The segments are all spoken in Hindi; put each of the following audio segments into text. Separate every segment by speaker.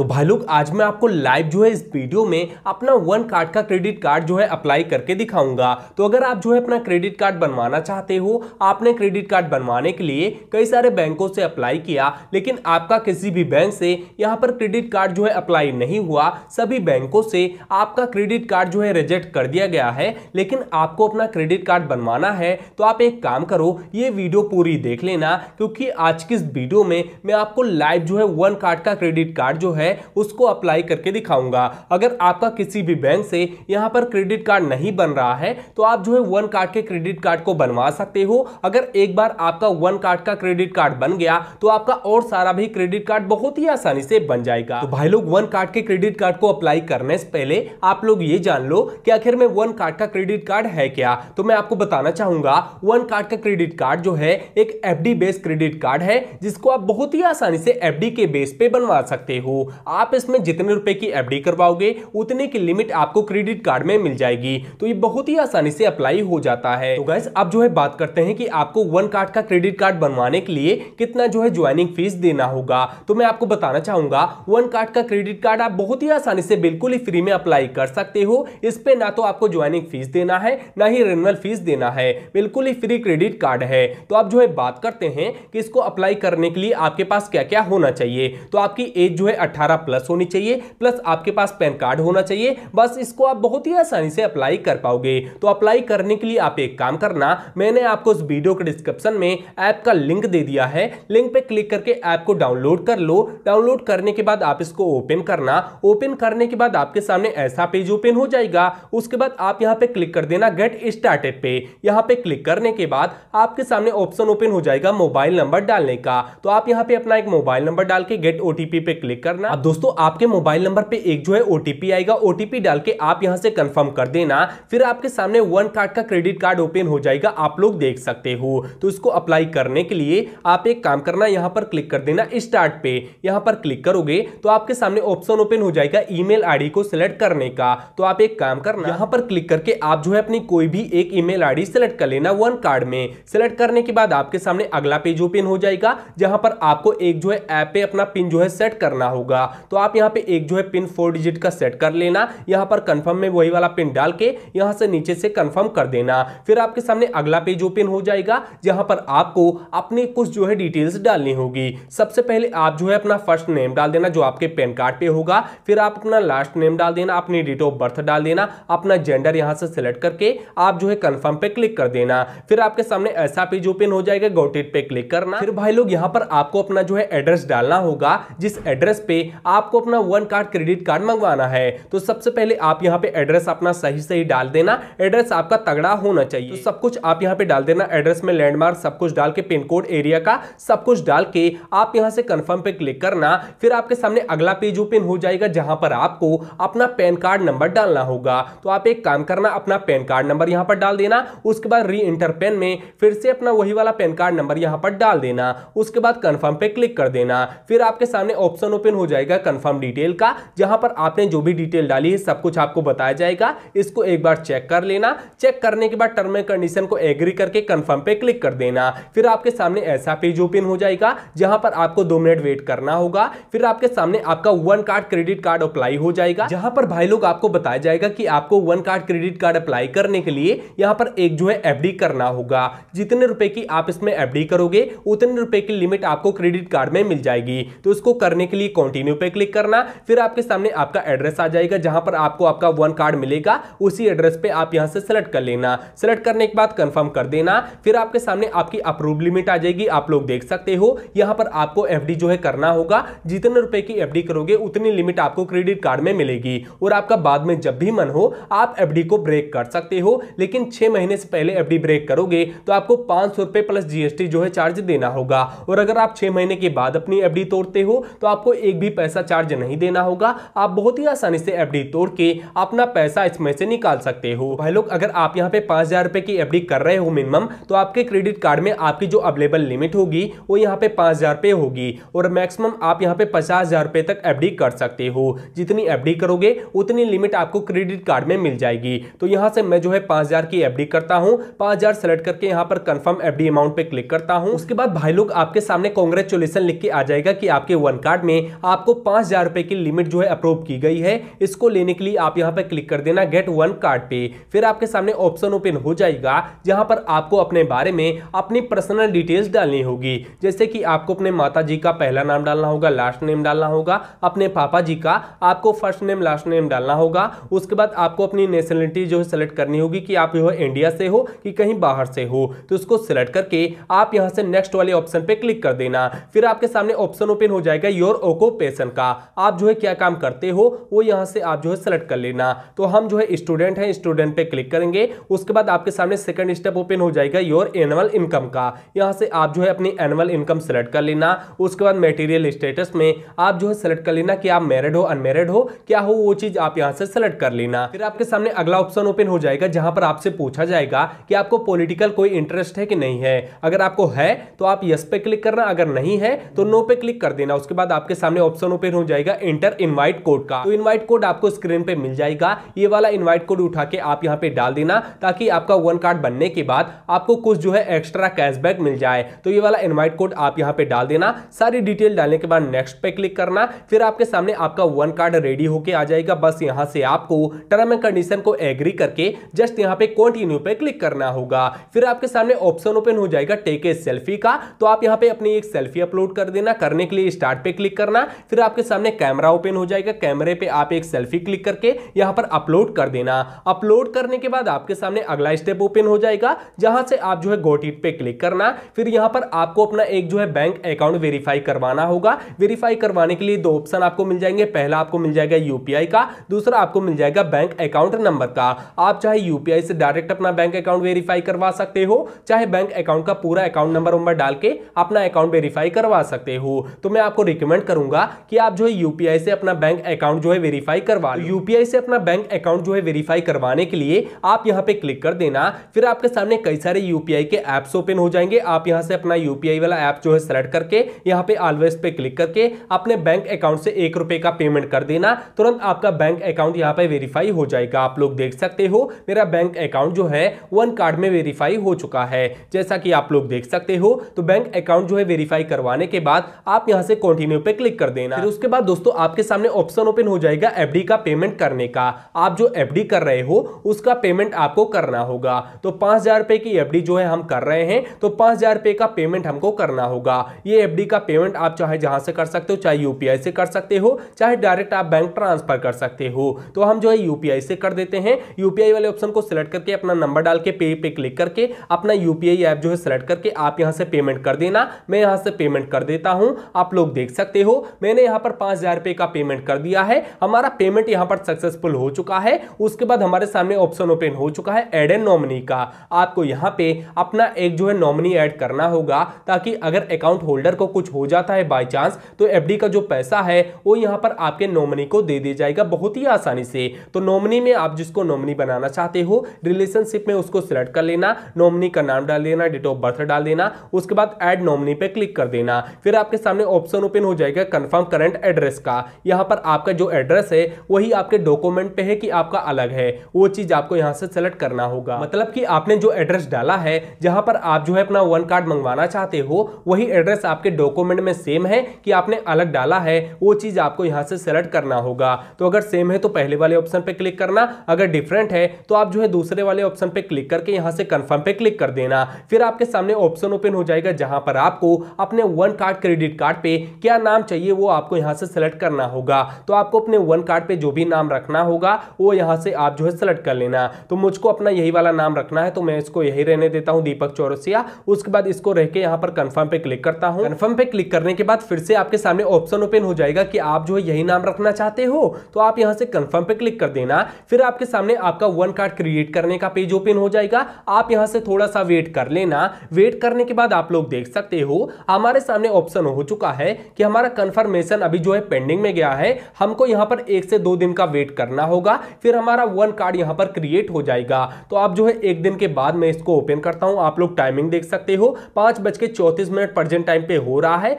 Speaker 1: तो भाई लोग आज मैं आपको लाइव जो है इस वीडियो में अपना वन कार्ड का क्रेडिट कार्ड जो है अप्लाई करके दिखाऊंगा तो अगर आप जो है अपना क्रेडिट कार्ड बनवाना चाहते हो आपने क्रेडिट कार्ड बनवाने के लिए कई सारे बैंकों से अप्लाई किया लेकिन आपका किसी भी बैंक से यहाँ पर क्रेडिट कार्ड जो है अप्लाई नहीं हुआ सभी बैंकों से आपका क्रेडिट कार्ड जो है रिजेक्ट कर दिया गया है लेकिन आपको अपना क्रेडिट कार्ड बनवाना है तो आप एक काम करो ये वीडियो पूरी देख लेना क्योंकि आज की इस वीडियो में मैं आपको लाइव जो है वन कार्ड का क्रेडिट कार्ड जो है है उसको अप्लाई करके दिखाऊंगा अगर आपका किसी भी बैंक से यहाँ पर क्रेडिट कार्ड नहीं बन रहा है तो आप जो है वन कार्ड के क्रेडिट कार्ड को बनवा सकते हो अगर एक बार आपका वन कार्ड का क्रेडिट कार्ड बन गया तो आपका और सारा भी क्रेडिट कार्ड बहुत ही आसानी से बन जाएगा तो भाई लोग वन कार्ड के क्रेडिट कार्ड को अप्लाई करने से पहले आप लोग ये जान लो कि आखिर में वन कार्ड का क्रेडिट कार्ड है क्या तो मैं आपको बताना चाहूंगा वन कार्ड का क्रेडिट कार्ड जो है एक एफ बेस्ड क्रेडिट कार्ड है जिसको आप बहुत ही आसानी से एफ के बेस पे बनवा सकते हो आप इसमें जितने रुपए की एफ करवाओगे उतने की लिमिट आपको क्रेडिट कार्ड में मिल जाएगी तो ये बहुत ही आसानी से अप्लाई हो जाता है तो गैस अब जो है बात करते हैं कि आपको वन कार्ड का क्रेडिट कार्ड बनवाने के लिए कितना जो है ज्वाइनिंग फीस देना होगा तो मैं आपको बताना चाहूंगा वन कार्ड का क्रेडिट कार्ड आप बहुत ही आसानी से बिल्कुल ही फ्री में अप्लाई कर सकते हो इस पे ना तो आपको ज्वाइनिंग फीस देना है ना ही रेनुअल फीस देना है बिल्कुल ही फ्री क्रेडिट कार्ड है तो आप जो है बात करते हैं कि इसको अप्लाई करने के लिए आपके पास क्या क्या होना चाहिए तो आपकी एज जो है अठारह प्लस होनी चाहिए प्लस आपके पास पैन कार्ड होना चाहिए बस इसको आप बहुत ही आसानी से अप्लाई कर पाओगे तो अप्लाई करने के लिए आप एक काम करना मैंने आपको उस वीडियो के डिस्क्रिप्शन में ऐप का लिंक दे दिया है लिंक पे क्लिक करके ऐप को डाउनलोड कर लो डाउनलोड करने के बाद आप इसको ओपन करना ओपन करने के बाद आपके सामने ऐसा पेज ओपन हो जाएगा उसके बाद आप यहाँ पे क्लिक कर देना गेट स्टार्टेड पे यहाँ पे क्लिक करने के बाद आपके सामने ऑप्शन ओपन हो जाएगा मोबाइल नंबर डालने का तो आप यहाँ पे अपना एक मोबाइल नंबर डाल के गेट ओटीपी पे क्लिक करना जाएगा अब दोस्तों आपके मोबाइल नंबर पे एक जो है ओटीपी आएगा ओटीपी डाल के आप यहाँ से कंफर्म कर देना फिर आपके सामने वन कार्ड का क्रेडिट कार्ड ओपन हो जाएगा आप लोग देख सकते हो तो इसको अप्लाई करने के लिए आप एक काम करना यहाँ पर क्लिक कर देना स्टार्ट पे यहाँ पर क्लिक करोगे तो आपके सामने ऑप्शन ओपन हो जाएगा ई मेल को सिलेक्ट करने का तो आप एक काम करना यहाँ पर क्लिक करके आप जो है अपनी कोई भी एक ई मेल सिलेक्ट कर लेना वन कार्ड में सिलेक्ट करने के बाद आपके सामने अगला पेज ओपन हो जाएगा जहां पर आपको एक जो है ऐप पे अपना पिन जो है सेट करना होगा होगा तो आप यहाँ पे एक जो है पिन फोर डिजिट का सेट कर लेना यहाँ पर कंफर्म में वही वाला पिन डाल के यहाँ से नीचे से कंफर्म कर देना फिर आपके सामने अगला पेज ओपन हो जाएगा जहाँ पर आपको अपने कुछ जो है डिटेल्स डालनी होगी सबसे पहले आप जो है अपना फर्स्ट नेम डाल देना जो आपके पैन कार्ड पे होगा फिर आप अपना लास्ट नेम डाल देना अपनी डेट ऑफ बर्थ डाल देना अपना जेंडर यहाँ से सिलेक्ट करके आप जो है कन्फर्म पे क्लिक कर देना फिर आपके सामने ऐसा पेज ओपन हो जाएगा गोटेट पे क्लिक करना फिर भाई लोग यहाँ पर आपको अपना जो है एड्रेस डालना होगा जिस एड्रेस पे आपको अपना वन कार्ड क्रेडिट कार्ड मंगवाना है तो सबसे पहले आप यहाँ पे एड्रेस अपना सही सही डाल देना एड्रेस आपका तगड़ा होना चाहिए तो सब कुछ आप यहाँ पे डाल देना एड्रेस में लैंडमार्क सब कुछ डाल के पिन कोड एरिया का सब कुछ डाल के आप यहाँ से कन्फर्म पे क्लिक करना फिर आपके सामने अगला पेज ओपन हो जाएगा जहां पर आपको अपना पैन कार्ड नंबर डालना होगा तो आप एक काम करना अपना पैन कार्ड नंबर यहाँ पर डाल देना उसके बाद री इंटर पेन में फिर से अपना वही वाला पैन कार्ड नंबर यहाँ पर डाल देना उसके बाद कन्फर्म पे क्लिक कर देना फिर आपके सामने ऑप्शन ओपन हो जाएगा जाएगा कंफर्म डिटेल का जहां पर आपने जो भी डिटेल डाली है सब कुछ आपको बताया जाएगा इसको एक बार चेक कर लेना चेक करने के बाद टर्म एंड कंडीशन को एग्री करके कंफर्म पे क्लिक कर देना फिर आपके सामने ऐसा पेज ओपन हो जाएगा जहां पर आपको दो मिनट वेट करना होगा फिर आपके सामने आपका OneCard credit card apply हो जाएगा जहां पर भाई लोग आपको बताया जाएगा कि आपको OneCard credit card apply करने के लिए यहाँ पर एक जो है एफडी करना होगा जितने रुपए की आप इसमें एफडी करोगे उतने रुपए की लिमिट आपको क्रेडिट कार्ड में मिल जाएगी तो इसको करने के लिए कंटिन्यू कंटिन्यू पे क्लिक करना फिर आपके सामने आपका एड्रेस आ जाएगा जहां पर आपको आपका वन कार्ड मिलेगा उसी एड्रेस पे आप यहां से सेलेक्ट कर लेना सेलेक्ट करने के बाद कंफर्म कर देना फिर आपके सामने आपकी अप्रूव लिमिट आ जाएगी आप लोग देख सकते हो यहां पर आपको एफ जो है करना होगा जितने रुपए की एफ करोगे उतनी लिमिट आपको क्रेडिट कार्ड में मिलेगी और आपका बाद में जब भी मन हो आप एफ को ब्रेक कर सकते हो लेकिन छह महीने से पहले एफ ब्रेक करोगे तो आपको पांच प्लस जीएसटी जो है चार्ज देना होगा और अगर आप छह महीने के बाद अपनी एफडी तोड़ते हो तो आपको एक भी पैसा चार्ज नहीं देना होगा आप बहुत ही आसानी से एफडी तोड़ के अपना पैसा इसमें से निकाल सकते हो भाई लोग अगर आप यहाँ पे पांच हज़ार रुपए की एफडी कर रहे हो मिनिमम तो आपके क्रेडिट कार्ड में आपकी जो अवेलेबल लिमिट होगी वो यहाँ पे पांच हज़ार होगी और मैक्सिमम आप यहाँ पे पचास हज़ार तक एफडी कर सकते हो जितनी एफडी करोगे उतनी लिमिट आपको क्रेडिट कार्ड में मिल जाएगी तो यहाँ से मैं जो है पांच हज़ार की एफडी करता हूँ पांच हज़ार सेलेक्ट करके यहाँ पर कन्फर्म एफडी अमाउंट पे क्लिक करता हूँ उसके बाद भाई लोग आपके सामने कॉन्ग्रेचुलेसन लिख के आ जाएगा कि आपके वन कार्ड में आप आपको पांच हज़ार रुपए की लिमिट जो है अप्रूव की गई है इसको लेने के लिए आप यहाँ पर क्लिक कर देना गेट वन कार्ड पे फिर आपके सामने ऑप्शन ओपन हो जाएगा जहां पर आपको अपने बारे में अपनी पर्सनल डिटेल्स डालनी होगी जैसे कि आपको अपने माता जी का पहला नाम डालना होगा लास्ट नेम डालना होगा अपने पापा जी का आपको फर्स्ट नेम लास्ट नेम डालना होगा उसके बाद आपको अपनी नेशनलिटी जो है सेलेक्ट करनी होगी कि आप जो इंडिया से हो कि कहीं बाहर से हो तो उसको सिलेक्ट करके आप यहाँ से नेक्स्ट वाले ऑप्शन पे क्लिक कर देना फिर आपके सामने ऑप्शन ओपन हो जाएगा योर ओको पे सेशन का आप जो है क्या काम करते हो वो यहाँ से आप जो है सेलेक्ट कर लेना तो हम जो है स्टूडेंट हैं स्टूडेंट पे क्लिक करेंगे उसके बाद आपके सामने सेकंड स्टेप ओपन हो जाएगा योर एनुअल इनकम का यहाँ से आप जो है अपनी एनुअल इनकम सेलेक्ट कर लेना उसके बाद मेटीरियल स्टेटस में आप जो है सेलेक्ट कर लेना कि आप मैरिड हो अनमेरिड हो क्या हो वो चीज़ आप यहाँ से सेलेक्ट कर लेना फिर आपके सामने अगला ऑप्शन ओपन हो जाएगा जहाँ पर आपसे पूछा जाएगा कि आपको पोलिटिकल कोई इंटरेस्ट है कि नहीं है अगर आपको है तो आप यस पे क्लिक करना अगर नहीं है तो नो पे क्लिक कर देना उसके बाद आपके सामने ऑप्शन ऑप्शन ओपन हो जाएगा एंटर इनवाइट कोड का तो इनवाइट कोड आपको स्क्रीन पे मिल जाएगा ये वाला इनवाइट कोड उठा के आप यहाँ पे डाल देना ताकि आपका वन कार्ड बनने के बाद आपको कुछ जो है एक्स्ट्रा कैशबैक मिल जाए तो ये वाला इन्वाइट कोड आप यहाँ पे डाल देना सारी डिटेल डालने के बाद नेक्स्ट पे क्लिक करना फिर आपके सामने आपका वन कार्ड रेडी होके आ जाएगा बस यहाँ से आपको टर्म एंड कंडीशन को एग्री करके जस्ट यहाँ पे कॉन्टिन्यू पे क्लिक करना होगा फिर आपके सामने ऑप्शन ओपन हो जाएगा टेक ए सेल्फी का तो आप यहाँ पे अपनी एक सेल्फी अपलोड कर देना करने के लिए स्टार्ट पे क्लिक करना फिर आपके सामने कैमरा ओपन हो जाएगा कैमरे पे आप एक सेल्फी क्लिक करके यहाँ पर अपलोड कर देना अपलोड करने के बाद आपके सामने अगला स्टेप ओपन हो जाएगा जहां से आप जो है गोटिट पे क्लिक करना फिर यहाँ पर आपको अपना एक जो है बैंक अकाउंट वेरीफाई करवाना होगा वेरीफाई करवाने के लिए दो ऑप्शन आपको मिल जाएंगे पहला आपको मिल जाएगा यूपीआई का दूसरा आपको मिल जाएगा बैंक अकाउंट नंबर का आप चाहे यूपीआई से डायरेक्ट अपना बैंक अकाउंट वेरीफाई करवा सकते हो चाहे बैंक अकाउंट का पूरा अकाउंट नंबर वंबर डाल के अपना अकाउंट वेरीफाई करवा सकते हो तो मैं आपको रिकमेंड करूंगा कि आप जो है यूपीआई से अपना बैंक अकाउंट जो है वेरीफाई करवा लो यूपीआई से अपना बैंक अकाउंट जो है वेरीफाई करवाने के लिए आप यहाँ पे क्लिक कर देना फिर आपके सामने कई सारे यूपीआई के एप्स ओपन हो जाएंगे आप यहाँ से अपना यूपीआई वाला ऐप जो है सेलेक्ट करके यहाँ पे ऑलवेज पे क्लिक करके अपने बैंक अकाउंट से एक रुपए का पेमेंट कर देना तुरंत आपका बैंक अकाउंट यहाँ पे वेरीफाई हो जाएगा आप लोग देख सकते हो मेरा बैंक अकाउंट जो है वन कार्ड में वेरीफाई हो चुका है जैसा कि आप लोग देख सकते हो तो बैंक अकाउंट जो है वेरीफाई करवाने के बाद आप यहाँ से कॉन्टिन्यू पे क्लिक कर देना लेना फिर उसके बाद दोस्तों आपके सामने ऑप्शन ओपन हो जाएगा एफडी का पेमेंट करने का आप जो एफडी कर रहे हो उसका पेमेंट आपको करना होगा तो पांच हजार रुपए की एफडी जो है हम कर रहे हैं तो पांच हजार रुपए का पेमेंट हमको करना होगा ये एफडी का पेमेंट आप चाहे जहां से कर सकते हो चाहे यूपीआई से कर सकते हो चाहे डायरेक्ट आप बैंक ट्रांसफर कर सकते हो तो हम जो है यूपीआई से कर देते हैं यूपीआई वाले ऑप्शन को सिलेक्ट करके अपना नंबर डाल के पे पे क्लिक करके अपना यूपीआई ऐप जो है सिलेक्ट करके आप यहां से पेमेंट कर देना मैं यहां से पेमेंट कर देता हूं आप लोग देख सकते हो मैंने मैंने यहां पर पांच हज़ार रुपए का पेमेंट कर दिया है हमारा पेमेंट यहां पर सक्सेसफुल हो चुका है उसके बाद हमारे सामने ऑप्शन ओपन हो चुका है एड एन नॉमिनी का आपको यहां पे अपना एक जो है नॉमिनी ऐड करना होगा ताकि अगर अकाउंट होल्डर को कुछ हो जाता है बाई चांस तो एफ का जो पैसा है वो यहां पर आपके नॉमिनी को दे दिया जाएगा बहुत ही आसानी से तो नॉमिनी में आप जिसको नॉमिनी बनाना चाहते हो रिलेशनशिप में उसको सिलेक्ट कर लेना नॉमिनी का नाम डाल देना डेट ऑफ बर्थ डाल देना उसके बाद एड नॉमिनी पे क्लिक कर देना फिर आपके सामने ऑप्शन ओपन हो जाएगा कंफर्म करंट एड्रेस का यहाँ पर आपका जो एड्रेस है वही आपके डॉक्यूमेंट पे है कि आपका अलग है वो चीज़ आपको यहाँ से सेलेक्ट करना होगा मतलब कि आपने जो एड्रेस डाला है जहाँ पर आप जो है अपना वन कार्ड मंगवाना चाहते हो वही एड्रेस आपके डॉक्यूमेंट में सेम है कि आपने अलग डाला है वो चीज़ आपको यहाँ से सेलेक्ट करना होगा तो अगर सेम है तो पहले वाले ऑप्शन पर क्लिक करना अगर डिफरेंट है तो आप जो है दूसरे वाले ऑप्शन पर क्लिक करके यहाँ से कन्फर्म पे क्लिक कर देना फिर आपके सामने ऑप्शन ओपन हो जाएगा जहाँ पर आपको अपने वन कार्ड क्रेडिट कार्ड पे क्या नाम चाहिए वो आप आपको यहाँ से सेलेक्ट करना होगा तो आपको अपने वन कार्ड पे जो भी नाम रखना होगा वो यहाँ से आप जो है सेलेक्ट कर लेना तो मुझको अपना यही वाला नाम रखना है तो मैं इसको यही रहने देता हूँ दीपक चौरसिया उसके बाद इसको रह के यहाँ पर कन्फर्म पे क्लिक करता हूँ कन्फर्म पे क्लिक करने के बाद फिर से आपके सामने ऑप्शन ओपन हो जाएगा कि आप जो है यही नाम रखना चाहते हो तो आप यहाँ से कन्फर्म पे क्लिक कर देना फिर आपके सामने आपका वन कार्ड क्रिएट करने का पेज ओपन हो जाएगा आप यहाँ से थोड़ा सा वेट कर लेना वेट करने के बाद आप लोग देख सकते हो हमारे सामने ऑप्शन हो चुका है कि हमारा कन्फर्म इन्फॉर्मेशन अभी जो है पेंडिंग में गया है हमको यहाँ पर एक से दो दिन का वेट करना होगा फिर हमारा वन कार्ड यहाँ पर क्रिएट हो जाएगा तो आप जो है एक दिन के बाद मैं इसको ओपन करता हूँ आप लोग टाइमिंग देख सकते हो पांच बज के चौतीस मिनट प्रजेंट टाइम पे हो रहा है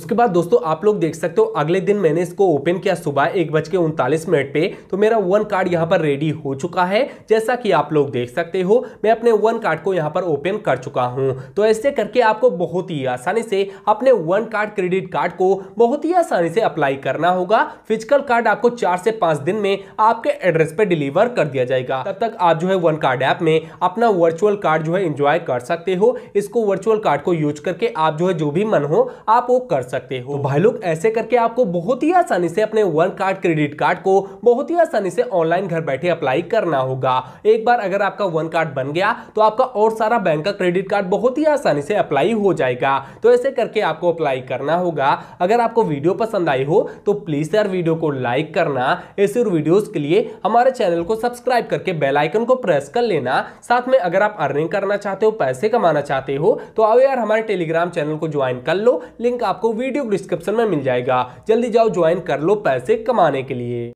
Speaker 1: उसके बाद दोस्तों आप लोग देख सकते हो अगले दिन मैंने इसको ओपन किया सुबह एक बज के उनतालीस मिनट पे तो मेरा वन कार्ड यहाँ पर रेडी हो चुका है जैसा कि आप लोग देख सकते हो मैं अपने वन कार्ड को यहाँ पर ओपन कर चुका हूँ तो ऐसे करके आपको बहुत ही आसानी से अपने वन कार्ड क्रेडिट कार्ड को बहुत ही आसानी से अप्लाई करना होगा फिजिकल कार्ड आपको चार से पांच दिन में आपके एड्रेस पे डिलीवर कर दिया जाएगा तब तक आप जो है वन कार्ड ऐप में अपना वर्चुअल कार्ड जो है इंजॉय कर सकते हो इसको वर्चुअल कार्ड को यूज करके आप जो है जो भी मन हो आप वो कर सकते हो तो भाई लोग ऐसे करके आपको बहुत ही आसानी से अपने वन कार्ड क्रेडिट कार्ड को बहुत ही आसानी से ऑनलाइन घर बैठे अप्लाई करना होगा एक बार अगर आपका वन कार्ड बन गया तो आपका और सारा बैंक का क्रेडिट कार्ड बहुत ही आसानी से अप्लाई हो जाएगा तो ऐसे करके आपको अप्लाई करना होगा अगर अगर आपको वीडियो पसंद आई हो तो प्लीज़ यार वीडियो को लाइक करना ऐसे वीडियोस के लिए हमारे चैनल को सब्सक्राइब करके बेल आइकन को प्रेस कर लेना साथ में अगर आप अर्निंग करना चाहते हो पैसे कमाना चाहते हो तो आओ यार हमारे टेलीग्राम चैनल को ज्वाइन कर लो लिंक आपको वीडियो डिस्क्रिप्शन में मिल जाएगा जल्दी जाओ ज्वाइन कर लो पैसे कमाने के लिए